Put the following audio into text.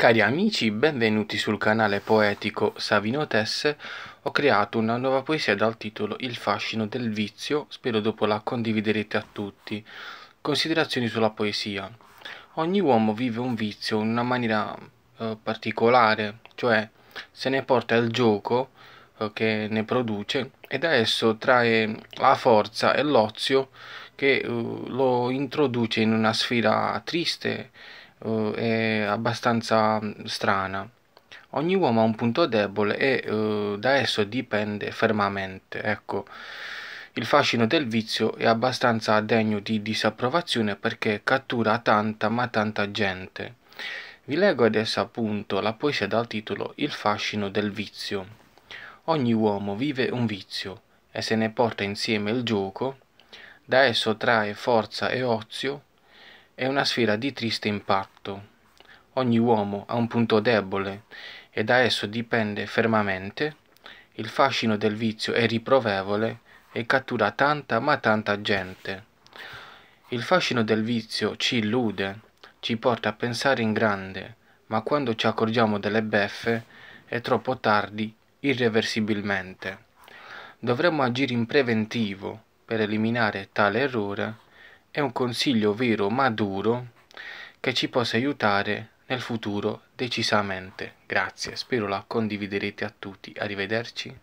Cari amici, benvenuti sul canale poetico Savino Tesse. Ho creato una nuova poesia dal titolo Il fascino del vizio, spero dopo la condividerete a tutti. Considerazioni sulla poesia. Ogni uomo vive un vizio in una maniera eh, particolare, cioè se ne porta il gioco eh, che ne produce e da esso trae la forza e l'ozio che eh, lo introduce in una sfera triste eh, è abbastanza mm, strana. Ogni uomo ha un punto debole e eh, da esso dipende fermamente. Ecco, il fascino del vizio è abbastanza degno di disapprovazione perché cattura tanta ma tanta gente. Vi leggo adesso appunto la poesia dal titolo Il fascino del vizio. Ogni uomo vive un vizio e se ne porta insieme il gioco, da esso trae forza e ozio, è una sfera di triste impatto. Ogni uomo ha un punto debole e da esso dipende fermamente. Il fascino del vizio è riprovevole e cattura tanta ma tanta gente. Il fascino del vizio ci illude, ci porta a pensare in grande, ma quando ci accorgiamo delle beffe è troppo tardi irreversibilmente. Dovremmo agire in preventivo per eliminare tale errore è un consiglio vero ma che ci possa aiutare nel futuro decisamente. Grazie, spero la condividerete a tutti. Arrivederci.